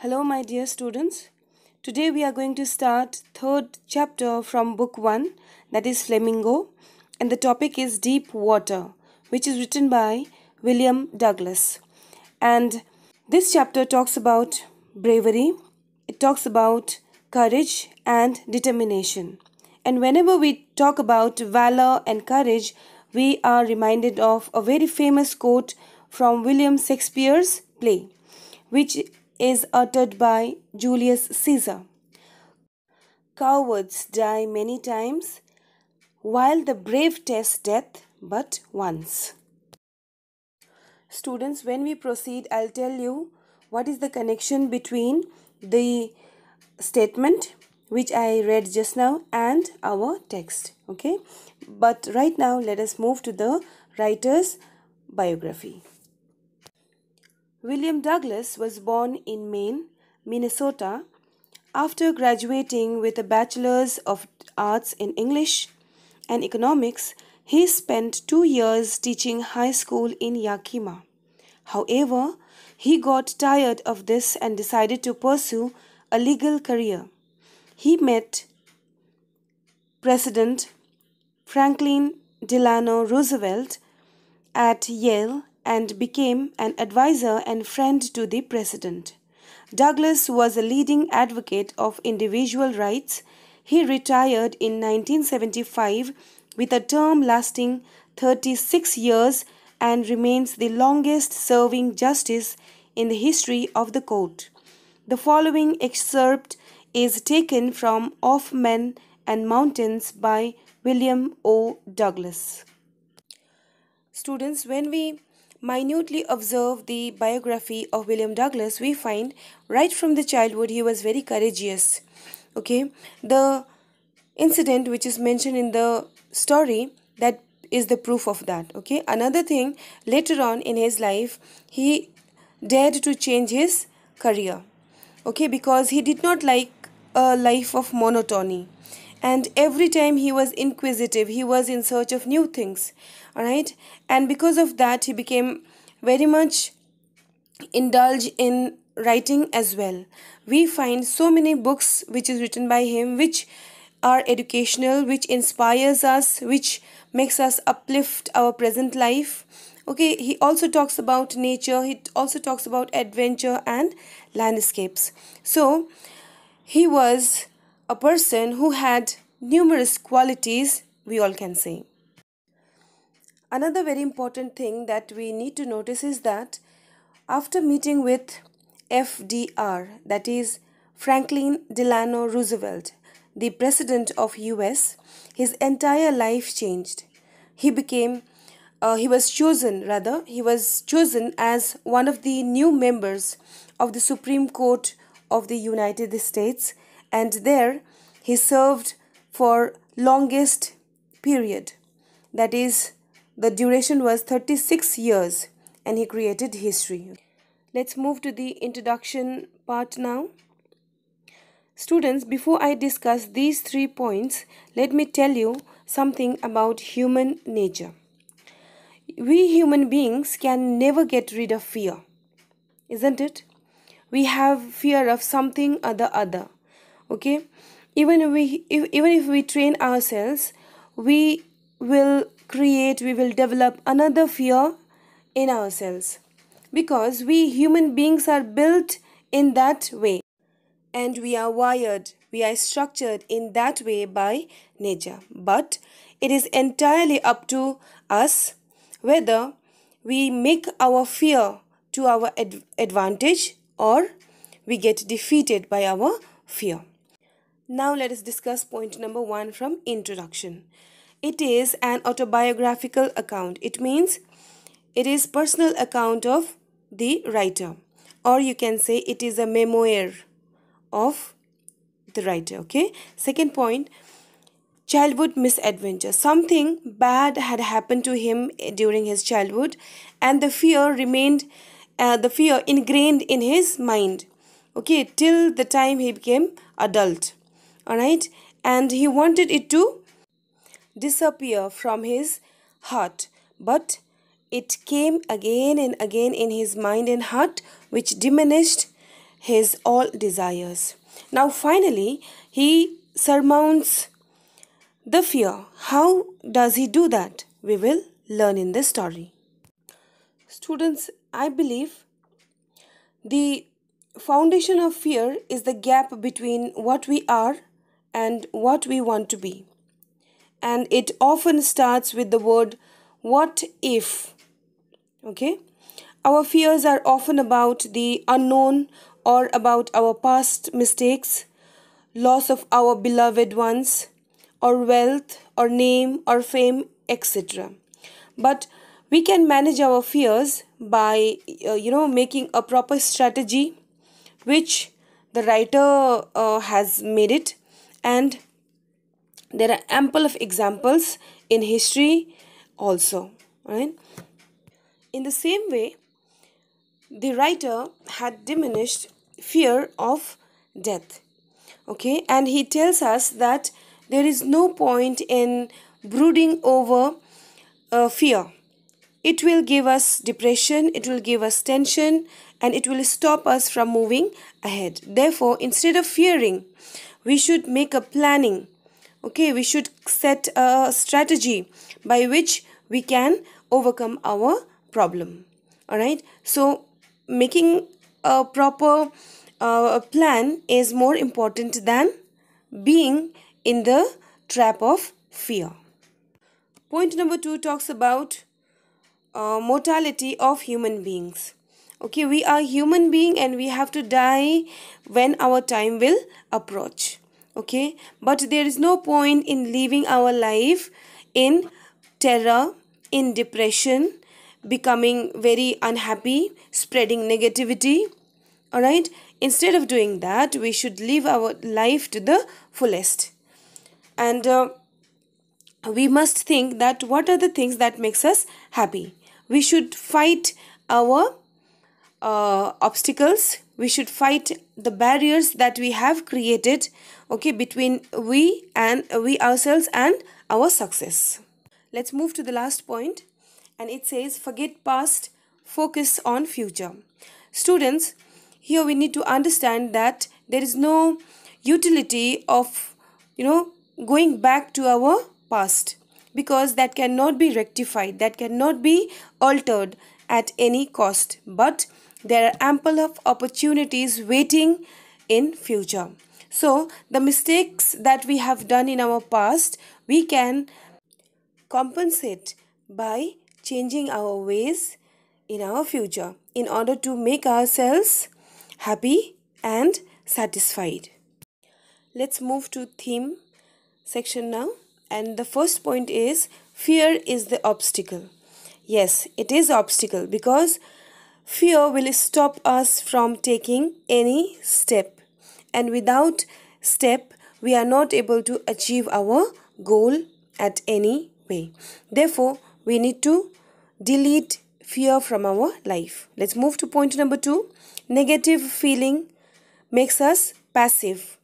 Hello my dear students. Today we are going to start third chapter from book 1 that is Flamingo and the topic is Deep Water which is written by William Douglas. And this chapter talks about bravery, it talks about courage and determination. And whenever we talk about valor and courage, we are reminded of a very famous quote from William Shakespeare's play which is uttered by Julius Caesar. Cowards die many times, while the brave test death but once. Students, when we proceed, I'll tell you what is the connection between the statement which I read just now and our text. Okay, but right now let us move to the writer's biography. William Douglas was born in Maine, Minnesota, after graduating with a Bachelor's of Arts in English and Economics. He spent two years teaching high school in Yakima. However, he got tired of this and decided to pursue a legal career. He met President Franklin Delano Roosevelt at Yale and became an advisor and friend to the president. Douglas was a leading advocate of individual rights. He retired in 1975 with a term lasting 36 years and remains the longest serving justice in the history of the court. The following excerpt is taken from Of Men and Mountains by William O. Douglas. Students, when we minutely observe the biography of William Douglas, we find right from the childhood he was very courageous. Okay, the incident which is mentioned in the story that is the proof of that. Okay, another thing later on in his life, he dared to change his career. Okay, because he did not like a life of monotony and every time he was inquisitive he was in search of new things all right and because of that he became very much indulge in writing as well we find so many books which is written by him which are educational which inspires us which makes us uplift our present life okay he also talks about nature he also talks about adventure and landscapes so he was a person who had numerous qualities we all can say Another very important thing that we need to notice is that after meeting with FDR, that is Franklin Delano Roosevelt, the president of US, his entire life changed. He became uh, he was chosen rather he was chosen as one of the new members of the Supreme Court of the United States and there he served for longest period that is the duration was 36 years and he created history. Let's move to the introduction part now. Students, before I discuss these three points, let me tell you something about human nature. We human beings can never get rid of fear, isn't it? We have fear of something or the other, okay? Even, if we, if, even if we train ourselves, we will create, we will develop another fear in ourselves because we human beings are built in that way and we are wired, we are structured in that way by nature. But it is entirely up to us whether we make our fear to our ad advantage or we get defeated by our fear. Now let us discuss point number one from introduction. It is an autobiographical account. It means it is personal account of the writer or you can say it is a memoir of the writer. Okay. Second point childhood misadventure. Something bad had happened to him during his childhood and the fear remained, uh, the fear ingrained in his mind. Okay, till the time he became adult. Alright, and he wanted it to disappear from his heart, but it came again and again in his mind and heart, which diminished his all desires. Now, finally, he surmounts the fear. How does he do that? We will learn in this story. Students, I believe the foundation of fear is the gap between what we are and what we want to be and it often starts with the word what if. Okay? Our fears are often about the unknown or about our past mistakes, loss of our beloved ones, or wealth, or name, or fame, etc. But we can manage our fears by, uh, you know, making a proper strategy, which the writer uh, has made it, and there are ample of examples in history also right in the same way the writer had diminished fear of death okay and he tells us that there is no point in brooding over uh, fear it will give us depression it will give us tension and it will stop us from moving ahead therefore instead of fearing we should make a planning okay we should set a strategy by which we can overcome our problem all right so making a proper uh, plan is more important than being in the trap of fear point number 2 talks about uh, mortality of human beings okay we are human being and we have to die when our time will approach okay but there is no point in living our life in terror in depression becoming very unhappy spreading negativity all right instead of doing that we should live our life to the fullest and uh, we must think that what are the things that makes us happy we should fight our uh, obstacles we should fight the barriers that we have created okay between we and we ourselves and our success let's move to the last point and it says forget past focus on future students here we need to understand that there is no utility of you know going back to our past because that cannot be rectified that cannot be altered at any cost but there are ample of opportunities waiting in future. So the mistakes that we have done in our past, we can compensate by changing our ways in our future in order to make ourselves happy and satisfied. Let's move to theme section now. And the first point is fear is the obstacle. Yes, it is obstacle because Fear will stop us from taking any step. And without step, we are not able to achieve our goal at any way. Therefore, we need to delete fear from our life. Let's move to point number two. Negative feeling makes us passive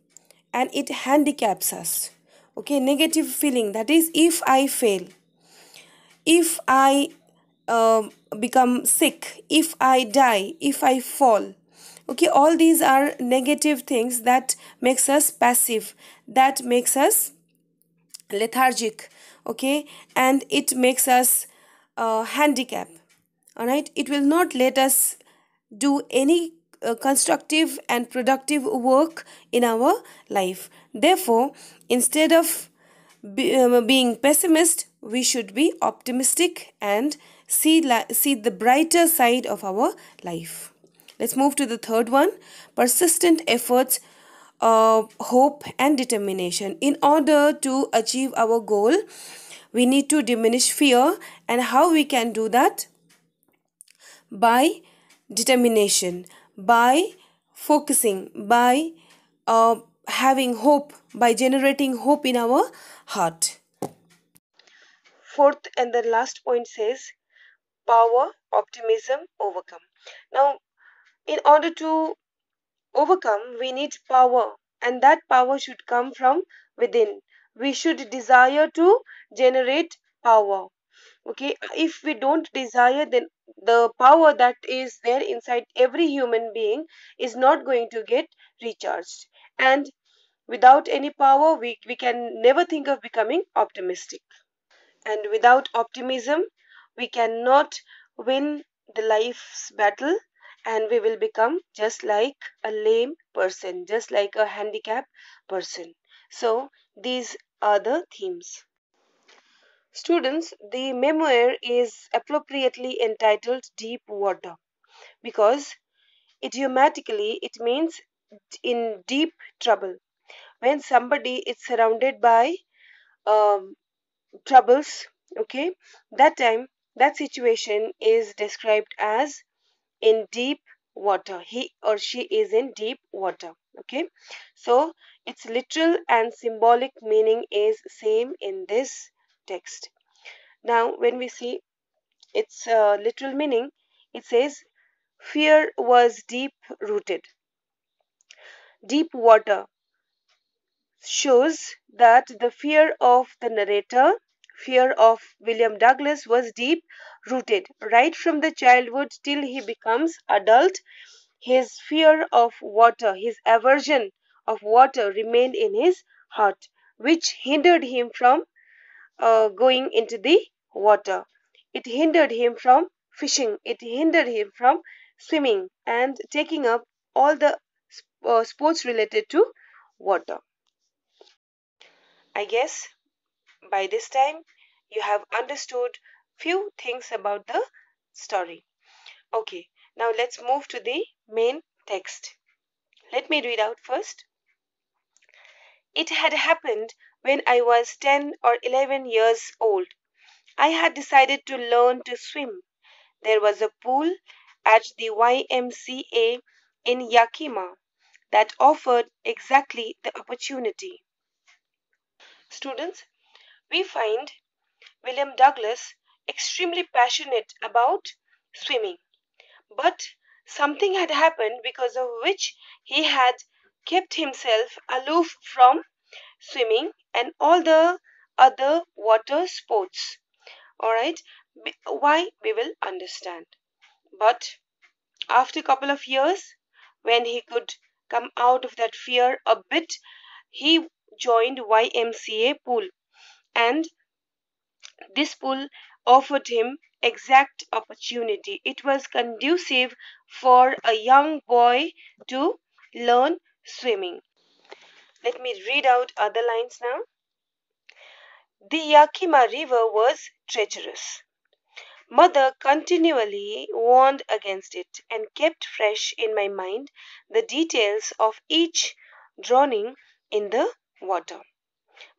and it handicaps us. Okay, negative feeling that is if I fail, if I um, become sick, if I die, if I fall. Okay, all these are negative things that makes us passive, that makes us lethargic, okay, and it makes us uh, handicap. All right, it will not let us do any uh, constructive and productive work in our life. Therefore, instead of be, um, being pessimist, we should be optimistic and see, see the brighter side of our life. Let's move to the third one. Persistent efforts, uh, hope and determination. In order to achieve our goal, we need to diminish fear and how we can do that? By determination, by focusing, by uh, having hope, by generating hope in our heart. Fourth and the last point says power, optimism, overcome. Now, in order to overcome, we need power, and that power should come from within. We should desire to generate power. Okay, if we don't desire, then the power that is there inside every human being is not going to get recharged. And without any power, we, we can never think of becoming optimistic. And without optimism, we cannot win the life's battle and we will become just like a lame person just like a handicapped person so these are the themes students the memoir is appropriately entitled deep water because idiomatically it means in deep trouble when somebody is surrounded by um, troubles okay that time that situation is described as in deep water. He or she is in deep water. Okay, so its literal and symbolic meaning is same in this text. Now, when we see its uh, literal meaning, it says fear was deep rooted. Deep water shows that the fear of the narrator fear of William Douglas was deep rooted. Right from the childhood till he becomes adult, his fear of water, his aversion of water remained in his heart, which hindered him from uh, going into the water. It hindered him from fishing, it hindered him from swimming and taking up all the uh, sports related to water. I guess by this time you have understood few things about the story. Okay, now let's move to the main text. Let me read out first. It had happened when I was 10 or 11 years old. I had decided to learn to swim. There was a pool at the YMCA in Yakima that offered exactly the opportunity. Students, we find William Douglas extremely passionate about swimming. But something had happened because of which he had kept himself aloof from swimming and all the other water sports. Alright, why we will understand. But after a couple of years, when he could come out of that fear a bit, he joined YMCA pool and this pool offered him exact opportunity. It was conducive for a young boy to learn swimming. Let me read out other lines now. The Yakima River was treacherous. Mother continually warned against it and kept fresh in my mind the details of each drowning in the water.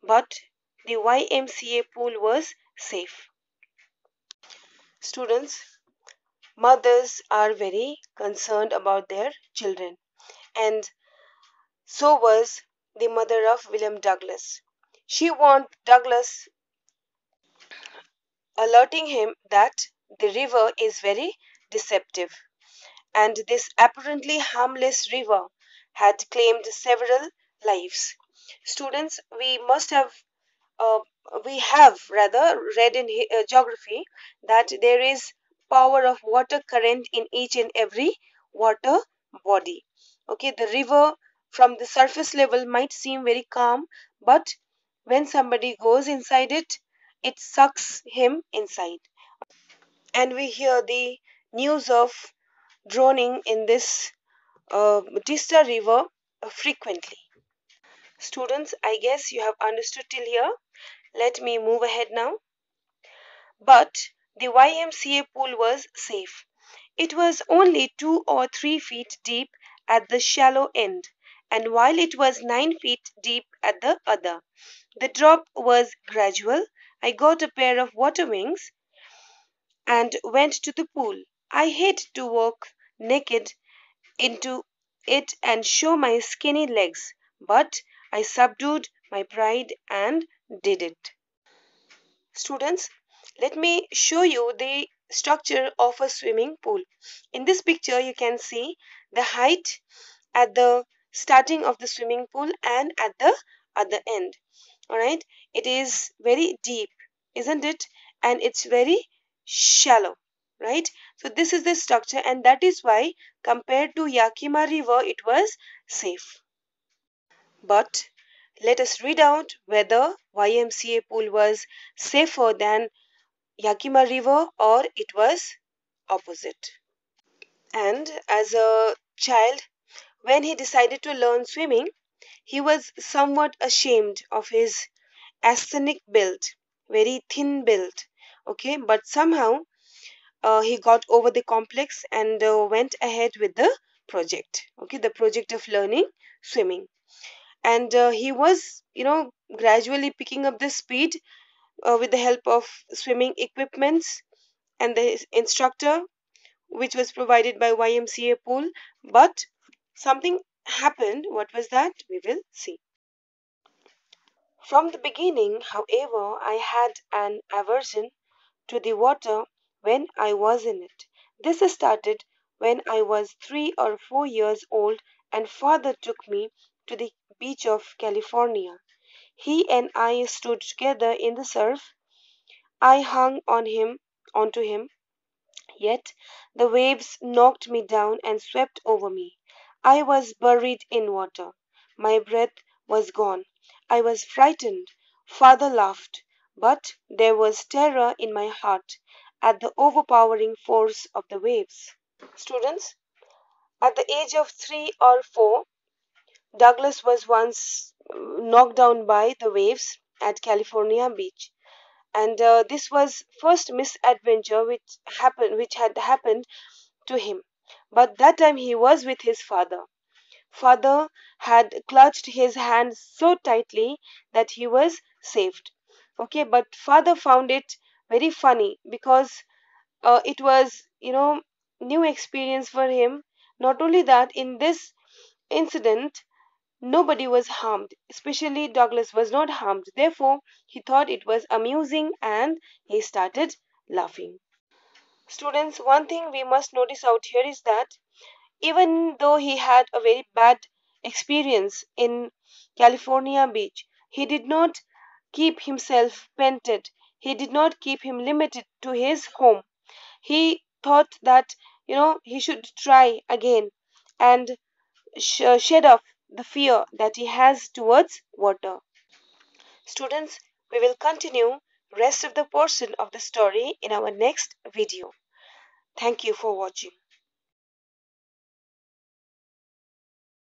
But the YMCA pool was safe. Students, mothers are very concerned about their children, and so was the mother of William Douglas. She warned Douglas, alerting him that the river is very deceptive, and this apparently harmless river had claimed several lives. Students, we must have uh, we have rather read in uh, geography that there is power of water current in each and every water body okay the river from the surface level might seem very calm but when somebody goes inside it it sucks him inside and we hear the news of drowning in this uh, river frequently students i guess you have understood till here let me move ahead now. But the YMCA pool was safe. It was only two or three feet deep at the shallow end, and while it was nine feet deep at the other. The drop was gradual. I got a pair of water wings and went to the pool. I hate to walk naked into it and show my skinny legs, but I subdued my pride and did it. Students, let me show you the structure of a swimming pool. In this picture, you can see the height at the starting of the swimming pool and at the other end. Alright, it is very deep, isn't it? And it's very shallow, right? So this is the structure and that is why compared to Yakima River, it was safe. But let us read out whether YMCA pool was safer than Yakima River or it was opposite. And as a child, when he decided to learn swimming, he was somewhat ashamed of his ascetic build, very thin build. Okay, but somehow uh, he got over the complex and uh, went ahead with the project. Okay, the project of learning swimming and uh, he was you know gradually picking up the speed uh, with the help of swimming equipments and the instructor which was provided by YMCA pool but something happened what was that we will see from the beginning however i had an aversion to the water when i was in it this started when i was 3 or 4 years old and father took me to the beach of California. He and I stood together in the surf. I hung on him, onto him, yet the waves knocked me down and swept over me. I was buried in water. My breath was gone. I was frightened. Father laughed, but there was terror in my heart at the overpowering force of the waves. Students, at the age of three or four, Douglas was once uh, knocked down by the waves at California Beach. And uh, this was first misadventure which happened which had happened to him. But that time he was with his father. Father had clutched his hand so tightly that he was saved. Okay, but father found it very funny because uh, it was you know new experience for him. Not only that, in this incident, Nobody was harmed, especially Douglas was not harmed. Therefore, he thought it was amusing and he started laughing. Students, one thing we must notice out here is that even though he had a very bad experience in California Beach, he did not keep himself pented. He did not keep him limited to his home. He thought that, you know, he should try again and sh- shed off the fear that he has towards water. Students, we will continue rest of the portion of the story in our next video. Thank you for watching.